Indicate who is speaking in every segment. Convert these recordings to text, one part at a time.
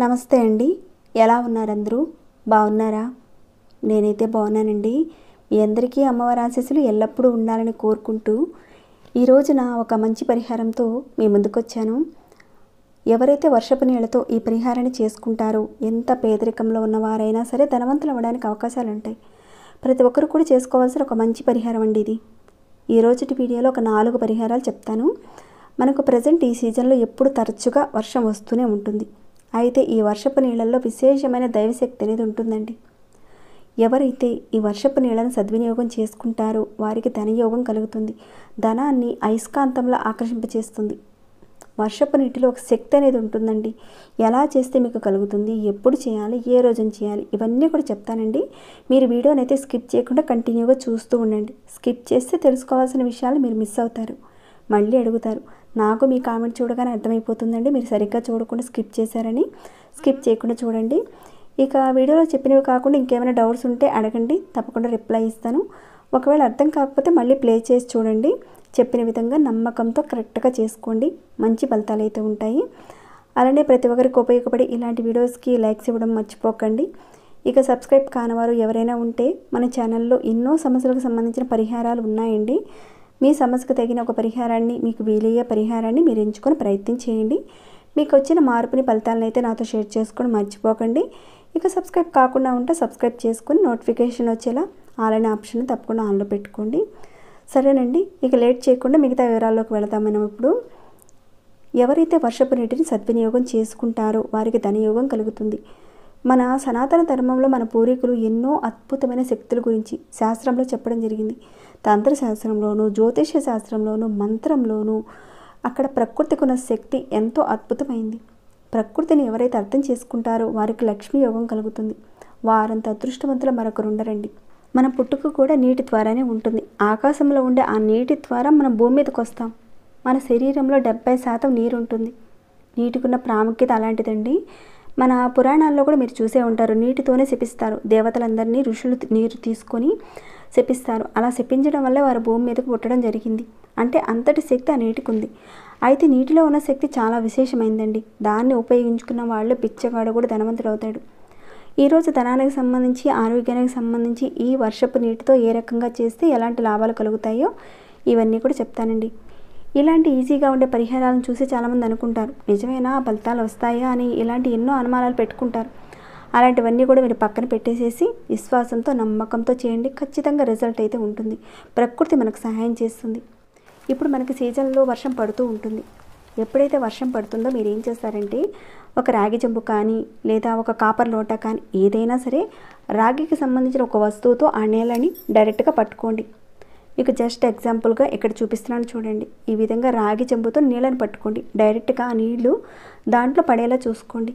Speaker 1: నమస్తే అండి ఎలా ఉన్నారందరూ బాగున్నారా నేనైతే బాగున్నానండి మీ అందరికీ అమ్మవారి ఆశీస్సులు ఎల్లప్పుడూ ఉండాలని కోరుకుంటూ ఈ రోజున ఒక మంచి పరిహారంతో మీ ముందుకొచ్చాను ఎవరైతే వర్షపు నీళ్లతో ఈ పరిహారాన్ని చేసుకుంటారో ఎంత పేదరికంలో ఉన్నవారైనా సరే ధనవంతులు అవ్వడానికి అవకాశాలు ఉంటాయి ప్రతి ఒక్కరు కూడా చేసుకోవాల్సిన ఒక మంచి పరిహారం అండి ఇది ఈ రోజుటి వీడియోలో ఒక నాలుగు పరిహారాలు చెప్తాను మనకు ప్రజెంట్ ఈ సీజన్లో ఎప్పుడు తరచుగా వర్షం వస్తూనే ఉంటుంది అయితే ఈ వర్షపు నీళ్ళల్లో విశేషమైన దైవశక్తి అనేది ఉంటుందండి ఎవరైతే ఈ వర్షపు నీళ్ళను సద్వినియోగం చేసుకుంటారో వారికి ధనయోగం కలుగుతుంది ధనాన్ని అయస్కాంతంలో ఆకర్షింపచేస్తుంది వర్షపు నీటిలో ఒక శక్తి అనేది ఉంటుందండి ఎలా చేస్తే మీకు కలుగుతుంది ఎప్పుడు చేయాలి ఏ రోజున చేయాలి ఇవన్నీ కూడా చెప్తానండి మీరు వీడియోని అయితే స్కిప్ చేయకుండా కంటిన్యూగా చూస్తూ ఉండండి స్కిప్ చేస్తే తెలుసుకోవాల్సిన విషయాలు మీరు మిస్ అవుతారు మళ్ళీ అడుగుతారు నాకు మీ కామెంట్ చూడగానే అర్థమైపోతుందండి మీరు సరిగ్గా చూడకుండా స్కిప్ చేశారని స్కిప్ చేయకుండా చూడండి ఇక వీడియోలో చెప్పినవి కాకుండా ఇంకేమైనా డౌట్స్ ఉంటే అడగండి తప్పకుండా రిప్లై ఇస్తాను ఒకవేళ అర్థం కాకపోతే మళ్ళీ ప్లే చేసి చూడండి చెప్పిన విధంగా నమ్మకంతో కరెక్ట్గా చేసుకోండి మంచి ఫలితాలు అయితే ఉంటాయి అలానే ప్రతి ఒక్కరికి ఉపయోగపడి ఇలాంటి వీడియోస్కి లైక్స్ ఇవ్వడం మర్చిపోకండి ఇక సబ్స్క్రైబ్ కానివారు ఎవరైనా ఉంటే మన ఛానల్లో ఎన్నో సమస్యలకు సంబంధించిన పరిహారాలు ఉన్నాయండి మీ సమస్యకు తగిన ఒక పరిహారాన్ని మీకు వీలయ్యే పరిహారాన్ని మీరు ఎంచుకొని ప్రయత్నం చేయండి మీకు వచ్చిన మార్పుని ఫలితాలను అయితే నాతో షేర్ చేసుకొని మర్చిపోకండి ఇక సబ్స్క్రైబ్ కాకుండా ఉంటే సబ్స్క్రైబ్ చేసుకొని నోటిఫికేషన్ వచ్చేలా ఆల్ అనే ఆప్షన్ తప్పకుండా ఆన్లో పెట్టుకోండి సరేనండి ఇక లేట్ చేయకుండా మిగతా వివరాల్లోకి వెళదాం మనం ఇప్పుడు ఎవరైతే వర్షపు నీటిని సద్వినియోగం చేసుకుంటారో వారికి ధనయోగం కలుగుతుంది మన సనాతన ధర్మంలో మన పూర్వీకులు ఎన్నో అద్భుతమైన శక్తుల గురించి శాస్త్రంలో చెప్పడం జరిగింది తంత్రశాస్త్రంలోను జ్యోతిష్య శాస్త్రంలోను మంత్రంలోను అక్కడ ప్రకృతికి ఉన్న శక్తి ఎంతో అద్భుతమైంది ప్రకృతిని ఎవరైతే అర్థం చేసుకుంటారో వారికి లక్ష్మీ యోగం కలుగుతుంది వారంత అదృష్టవంతుల ఉండరండి మన పుట్టుక కూడా నీటి ద్వారానే ఉంటుంది ఆకాశంలో ఉండే ఆ నీటి ద్వారా మనం భూమి మీదకి వస్తాం మన శరీరంలో డెబ్బై శాతం నీరు ఉంటుంది నీటికున్న ప్రాముఖ్యత అలాంటిదండి మన పురాణాల్లో కూడా మీరు చూసే ఉంటారు నీటితోనే శపిస్తారు దేవతలందరినీ ఋషులు నీరు తీసుకొని శపిస్తారు అలా శపించడం వల్ల వారు భూమి మీదకు పుట్టడం జరిగింది అంటే అంతటి శక్తి ఆ నీటికి ఉంది అయితే నీటిలో ఉన్న శక్తి చాలా విశేషమైందండి దాన్ని ఉపయోగించుకున్న వాళ్ళు పిచ్చగాడు కూడా ధనవంతుడు అవుతాడు ఈరోజు ధనానికి సంబంధించి ఆరోగ్యానికి సంబంధించి ఈ వర్షపు నీటితో ఏ రకంగా చేస్తే ఎలాంటి లాభాలు కలుగుతాయో ఇవన్నీ కూడా చెప్తానండి ఇలాంటి ఈజీగా ఉండే పరిహారాలను చూసి చాలామంది అనుకుంటారు నిజమేనా ఫలితాలు వస్తాయా అని ఇలాంటి ఎన్నో అనుమానాలు పెట్టుకుంటారు అలాంటివన్నీ కూడా మీరు పక్కన పెట్టేసేసి విశ్వాసంతో నమ్మకంతో చేయండి ఖచ్చితంగా రిజల్ట్ అయితే ఉంటుంది ప్రకృతి మనకు సహాయం చేస్తుంది ఇప్పుడు మనకి సీజన్లో వర్షం పడుతూ ఉంటుంది ఎప్పుడైతే వర్షం పడుతుందో మీరు ఏం చేస్తారంటే ఒక రాగి జంబు కానీ లేదా ఒక కాపర్ లోట కానీ ఏదైనా సరే రాగికి సంబంధించిన ఒక వస్తువుతో ఆ నేలని డైరెక్ట్గా పట్టుకోండి మీకు జస్ట్ ఎగ్జాంపుల్గా ఇక్కడ చూపిస్తున్నాను చూడండి ఈ విధంగా రాగి చెంబుతో నీళ్ళని పట్టుకోండి డైరెక్ట్గా ఆ నీళ్లు దాంట్లో పడేలా చూసుకోండి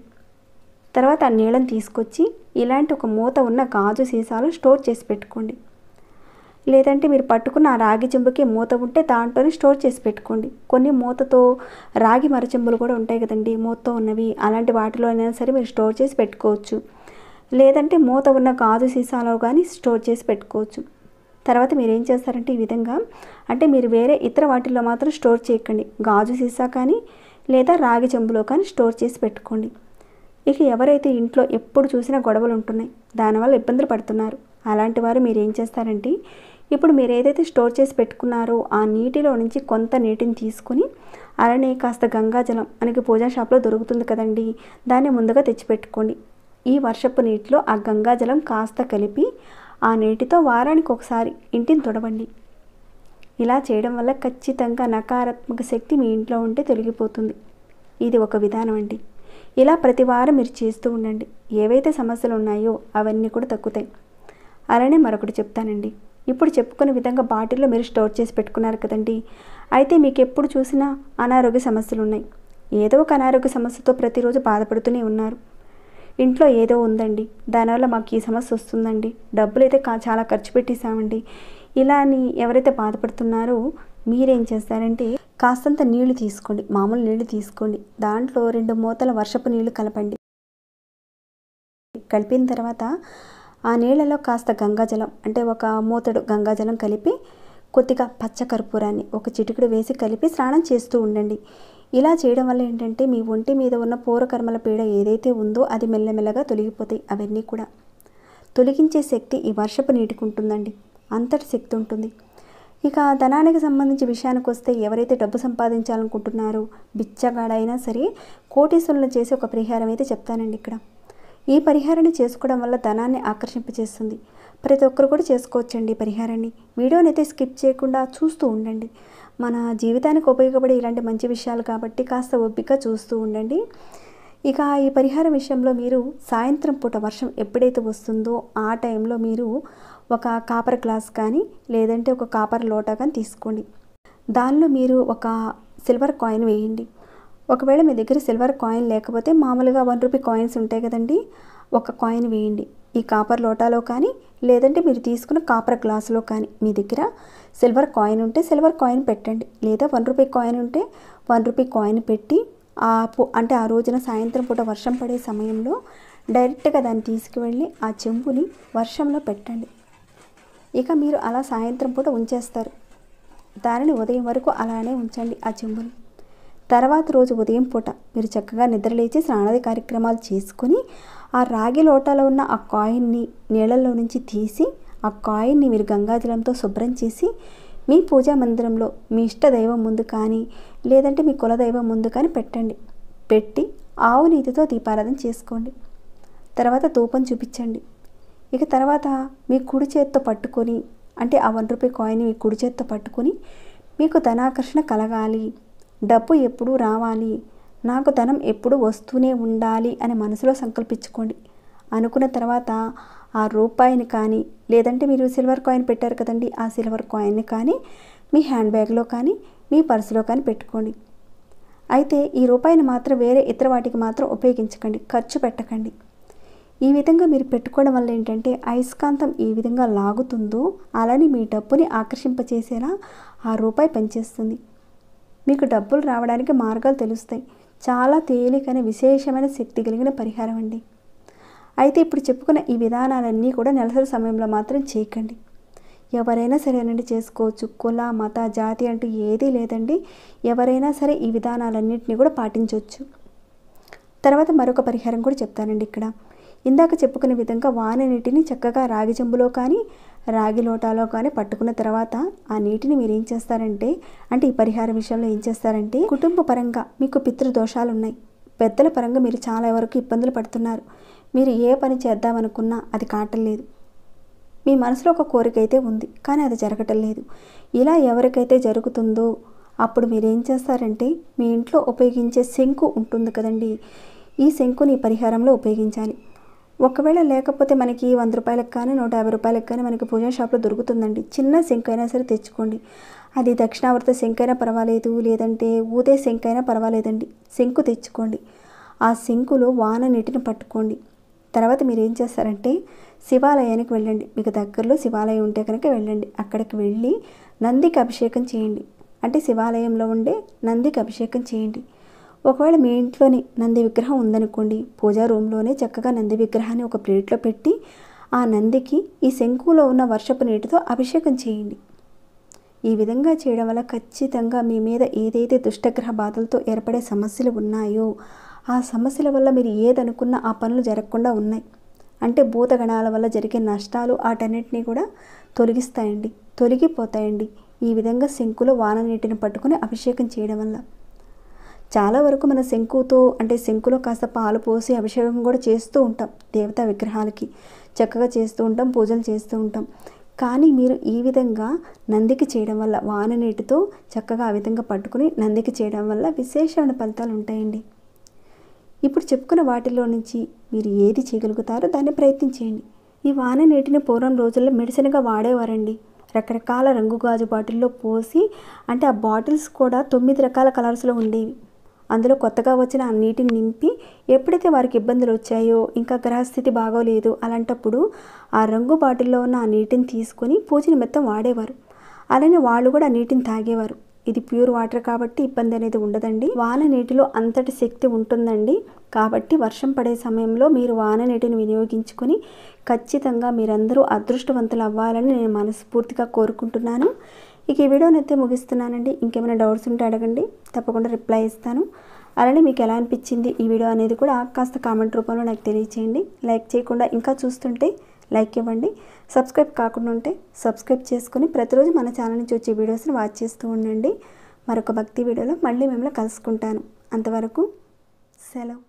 Speaker 1: తర్వాత ఆ నీళ్ళని తీసుకొచ్చి ఇలాంటి ఒక మూత ఉన్న గాజు సీసాలు స్టోర్ చేసి పెట్టుకోండి లేదంటే మీరు పట్టుకున్న ఆ రాగి చెంబుకి మూత ఉంటే దాంట్లోనే స్టోర్ చేసి పెట్టుకోండి కొన్ని మూతతో రాగి మరచెంబులు కూడా ఉంటాయి కదండి మూతతో ఉన్నవి అలాంటి వాటిలో అయినా సరే మీరు స్టోర్ చేసి పెట్టుకోవచ్చు లేదంటే మూత ఉన్న గాజు సీసాలో కానీ స్టోర్ చేసి పెట్టుకోవచ్చు తర్వాత మీరు ఏం చేస్తారంటే ఈ విధంగా అంటే మీరు వేరే ఇతర వాటిల్లో మాత్రం స్టోర్ చేయకండి గాజు సీసా కానీ లేదా రాగి చెంబులో కానీ స్టోర్ చేసి పెట్టుకోండి ఇక ఎవరైతే ఇంట్లో ఎప్పుడు చూసినా గొడవలు ఉంటున్నాయి దానివల్ల ఇబ్బందులు పడుతున్నారు అలాంటి వారు మీరు ఏం చేస్తారంటే ఇప్పుడు మీరు ఏదైతే స్టోర్ చేసి పెట్టుకున్నారో ఆ నీటిలో నుంచి కొంత నీటిని తీసుకుని అలానే కాస్త గంగాజలం మనకి పూజా షాప్లో దొరుకుతుంది కదండి దాన్ని ముందుగా తెచ్చిపెట్టుకోండి ఈ వర్షపు నీటిలో ఆ గంగాజలం కాస్త కలిపి ఆ నీటితో వారానికి ఒకసారి ఇంటిని తొడవండి ఇలా చేయడం వల్ల ఖచ్చితంగా నకారాత్మక శక్తి మీ ఇంట్లో ఉంటే తొలగిపోతుంది ఇది ఒక విధానం అండి ఇలా ప్రతి వారం మీరు చేస్తూ ఉండండి ఏవైతే సమస్యలు ఉన్నాయో అవన్నీ కూడా తగ్గుతాయి అలానే మరొకటి చెప్తానండి ఇప్పుడు చెప్పుకునే విధంగా బాటిల్లో మీరు స్టోర్ చేసి పెట్టుకున్నారు కదండి అయితే మీకు ఎప్పుడు చూసినా అనారోగ్య సమస్యలు ఉన్నాయి ఏదో ఒక అనారోగ్య సమస్యతో ప్రతిరోజు బాధపడుతూనే ఉన్నారు ఇంట్లో ఏదో ఉందండి దానివల్ల మాకు ఈ సమస్య వస్తుందండి డబ్బులు అయితే చాలా ఖర్చు పెట్టేసామండి ఇలా అని ఎవరైతే బాధపడుతున్నారో మీరేం చేస్తారంటే కాస్తంత నీళ్లు తీసుకోండి మామూలు నీళ్లు తీసుకోండి దాంట్లో రెండు మూతల వర్షపు నీళ్లు కలపండి కలిపిన తర్వాత ఆ నీళ్ళలో కాస్త గంగాజలం అంటే ఒక మూతడు గంగాజలం కలిపి కొద్దిగా పచ్చ కర్పూరాన్ని ఒక చిటికుడు వేసి కలిపి స్నానం చేస్తూ ఉండండి ఇలా చేయడం వల్ల ఏంటంటే మీ ఒంటి మీద ఉన్న పూర్వకర్మల పీడ ఏదైతే ఉందో అది మెల్లమెల్లగా తొలగిపోతాయి అవన్నీ కూడా తొలగించే శక్తి ఈ వర్షపు నీటికి ఉంటుందండి అంతటి శక్తి ఉంటుంది ఇక ధనానికి సంబంధించి విషయానికి వస్తే ఎవరైతే డబ్బు సంపాదించాలనుకుంటున్నారో బిచ్చగాడైనా సరే కోటీశ్వరులు చేసి ఒక పరిహారం అయితే చెప్తానండి ఇక్కడ ఈ పరిహారాన్ని చేసుకోవడం వల్ల ధనాన్ని ఆకర్షింపజేస్తుంది ప్రతి ఒక్కరు కూడా చేసుకోవచ్చండి పరిహారాన్ని వీడియోని అయితే స్కిప్ చేయకుండా చూస్తూ ఉండండి మన జీవితానికి ఉపయోగపడే ఇలాంటి మంచి విషయాలు కాబట్టి కాస్త ఒప్పిక చూస్తూ ఉండండి ఇక ఈ పరిహారం విషయంలో మీరు సాయంత్రం పూట వర్షం ఎప్పుడైతే వస్తుందో ఆ టైంలో మీరు ఒక కాపర్ గ్లాస్ కానీ లేదంటే ఒక కాపర్ లోటా కానీ తీసుకోండి దానిలో మీరు ఒక సిల్వర్ కాయిన్ వేయండి ఒకవేళ మీ దగ్గర సిల్వర్ కాయిన్ లేకపోతే మామూలుగా వన్ రూపీ కాయిన్స్ ఉంటాయి కదండి ఒక కాయిన్ వేయండి ఈ కాపర్ లోటాలో కానీ లేదంటే మీరు తీసుకున్న కాపర్ గ్లాసులో కానీ మీ దగ్గర సిల్వర్ కాయిన్ ఉంటే సిల్వర్ కాయిన్ పెట్టండి లేదా వన్ రూపీ కాయిన్ ఉంటే వన్ రూపీ కాయిన్ పెట్టి ఆ అంటే ఆ రోజున సాయంత్రం పూట వర్షం పడే సమయంలో డైరెక్ట్గా దాన్ని తీసుకువెళ్ళి ఆ చెంబుని వర్షంలో పెట్టండి ఇక మీరు అలా సాయంత్రం పూట ఉంచేస్తారు దానిని ఉదయం వరకు అలానే ఉంచండి ఆ చెంబుని తర్వాత రోజు ఉదయం పూట మీరు చక్కగా నిద్రలేచి స్నానాది కార్యక్రమాలు చేసుకుని ఆ రాగి లోటాలో ఉన్న ఆ కాయిన్ని నీళ్ళల్లో నుంచి తీసి ఆ కాయిన్ని మీరు గంగాజలంతో శుభ్రం చేసి మీ పూజా మందిరంలో మీ ఇష్ట దైవం ముందు కానీ లేదంటే మీ కులదైవం ముందు కానీ పెట్టండి పెట్టి ఆవు నీతితో దీపారాధన చేసుకోండి తర్వాత ధూపం చూపించండి ఇక తర్వాత మీ కుడి చేత్తో పట్టుకొని అంటే ఆ వన్ రూపీ కాయిన్ మీ కుడి చేత్తో పట్టుకొని మీకు ధనాకర్షణ కలగాలి డబ్బు ఎప్పుడు రావాలి నాకు ధనం ఎప్పుడు వస్తూనే ఉండాలి అని మనసులో సంకల్పించుకోండి అనుకున్న తర్వాత ఆ రూపాయిని కానీ లేదంటే మీరు సిల్వర్ కాయిన్ పెట్టారు కదండి ఆ సిల్వర్ కాయిన్ని కానీ మీ హ్యాండ్ బ్యాగ్లో కానీ మీ పర్సులో కానీ పెట్టుకోండి అయితే ఈ రూపాయిని మాత్రం వేరే ఇతర వాటికి మాత్రం ఉపయోగించకండి ఖర్చు పెట్టకండి ఈ విధంగా మీరు పెట్టుకోవడం వల్ల ఏంటంటే అయస్కాంతం ఏ విధంగా లాగుతుందో అలానే మీ డబ్బుని ఆకర్షింపచేసేలా ఆ రూపాయి పనిచేస్తుంది మీకు డబ్బులు రావడానికి మార్గాలు తెలుస్తాయి చాలా తేలికైన విశేషమైన శక్తి కలిగిన పరిహారం అండి అయితే ఇప్పుడు చెప్పుకున్న ఈ విధానాలన్నీ కూడా నెలసరి సమయంలో మాత్రం చేయకండి ఎవరైనా సరేనండి చేసుకోవచ్చు కుల మత జాతి అంటూ ఏదీ లేదండి ఎవరైనా సరే ఈ విధానాలన్నింటినీ కూడా పాటించవచ్చు తర్వాత మరొక పరిహారం కూడా చెప్తానండి ఇక్కడ ఇందాక చెప్పుకునే విధంగా వాన నీటిని చక్కగా రాగి కానీ రాగి లోటాలో కానీ పట్టుకున్న తర్వాత ఆ నీటిని మీరు ఏం చేస్తారంటే అంటే ఈ పరిహార విషయంలో ఏం చేస్తారంటే కుటుంబ పరంగా మీకు పితృదోషాలు ఉన్నాయి పెద్దల పరంగా మీరు చాలా వరకు ఇబ్బందులు పడుతున్నారు మీరు ఏ పని చేద్దామనుకున్నా అది కాటం లేదు మీ మనసులో ఒక కోరిక అయితే ఉంది కానీ అది జరగటం లేదు ఇలా ఎవరికైతే జరుగుతుందో అప్పుడు మీరు ఏం చేస్తారంటే మీ ఇంట్లో ఉపయోగించే శంకు ఉంటుంది కదండి ఈ శంకుని పరిహారంలో ఉపయోగించాలి ఒకవేళ లేకపోతే మనకి వంద రూపాయలకు కానీ నూట యాభై రూపాయలకు కానీ మనకి పూజా షాప్లో దొరుకుతుందండి చిన్న సింక్ అయినా సరే తెచ్చుకోండి అది దక్షిణావర్త సింక్ అయినా పర్వాలేదు లేదంటే ఊదే సింక్ అయినా పర్వాలేదండి సింకు తెచ్చుకోండి ఆ సింకులో వాన నీటిని పట్టుకోండి తర్వాత మీరు ఏం చేస్తారంటే శివాలయానికి వెళ్ళండి మీకు దగ్గరలో శివాలయం ఉంటే కనుక వెళ్ళండి అక్కడికి వెళ్ళి నందికి అభిషేకం చేయండి అంటే శివాలయంలో ఉండే నందికి అభిషేకం చేయండి ఒకవేళ మీ ఇంట్లోనే నంది విగ్రహం ఉందనుకోండి పూజా రూమ్లోనే చక్కగా నంది విగ్రహాన్ని ఒక ప్లేట్లో పెట్టి ఆ నందికి ఈ శంకులో ఉన్న వర్షపు నీటితో అభిషేకం చేయండి ఈ విధంగా చేయడం వల్ల ఖచ్చితంగా మీ మీద ఏదైతే దుష్టగ్రహ బాధలతో ఏర్పడే సమస్యలు ఉన్నాయో ఆ సమస్యల వల్ల మీరు ఏదనుకున్నా ఆ పనులు జరగకుండా ఉన్నాయి అంటే భూతగణాల వల్ల జరిగే నష్టాలు వాటన్నిటినీ కూడా తొలగిస్తాయండి తొలగిపోతాయండి ఈ విధంగా శంకులో వాన నీటిని పట్టుకుని అభిషేకం చేయడం వల్ల చాలా వరకు మన శంకుతో అంటే శంకులో కాస్త పాలు పోసి అభిషేకం కూడా చేస్తూ ఉంటాం దేవతా విగ్రహాలకి చక్కగా చేస్తూ ఉంటాం పూజలు చేస్తూ ఉంటాం కానీ మీరు ఈ విధంగా నందికి చేయడం వల్ల వాన నీటితో చక్కగా ఆ విధంగా పట్టుకుని నందికి చేయడం వల్ల విశేషమైన ఫలితాలు ఉంటాయండి ఇప్పుడు చెప్పుకున్న వాటిలో నుంచి మీరు ఏది చేయగలుగుతారో దాన్ని ప్రయత్నించేయండి ఈ వాన నీటిని పూర్వం రోజుల్లో మెడిసిన్గా వాడేవారండి రకరకాల రంగు గాజు బాటిల్లో పోసి అంటే ఆ బాటిల్స్ కూడా తొమ్మిది రకాల కలర్స్లో ఉండేవి అందులో కొత్తగా వచ్చిన ఆ నీటిని నింపి ఎప్పుడైతే వారికి ఇబ్బందులు వచ్చాయో ఇంకా గ్రహస్థితి బాగోలేదు అలాంటప్పుడు ఆ రంగు బాటిల్లో ఉన్న ఆ నీటిని తీసుకొని పూజ నిమిత్తం వాడేవారు అలానే వాళ్ళు కూడా ఆ నీటిని తాగేవారు ఇది ప్యూర్ వాటర్ కాబట్టి ఇబ్బంది అనేది ఉండదండి వాన నీటిలో అంతటి శక్తి ఉంటుందండి కాబట్టి వర్షం పడే సమయంలో మీరు వాన నీటిని వినియోగించుకొని ఖచ్చితంగా మీరందరూ అదృష్టవంతులు అవ్వాలని నేను మనస్ఫూర్తిగా కోరుకుంటున్నాను ఇక ఈ వీడియోని అయితే ముగిస్తున్నానండి ఇంకేమైనా డౌట్స్ ఉంటే అడగండి తప్పకుండా రిప్లై ఇస్తాను అలానే మీకు ఎలా అనిపించింది ఈ వీడియో అనేది కూడా కాస్త కామెంట్ రూపంలో నాకు తెలియచేయండి లైక్ చేయకుండా ఇంకా చూస్తుంటే లైక్ ఇవ్వండి సబ్స్క్రైబ్ కాకుండా ఉంటే సబ్స్క్రైబ్ చేసుకుని ప్రతిరోజు మన ఛానల్ నుంచి వచ్చే వీడియోస్ని వాచ్ చేస్తూ ఉండండి మరొక భక్తి వీడియోలో మళ్ళీ మిమ్మల్ని కలుసుకుంటాను అంతవరకు సెలవు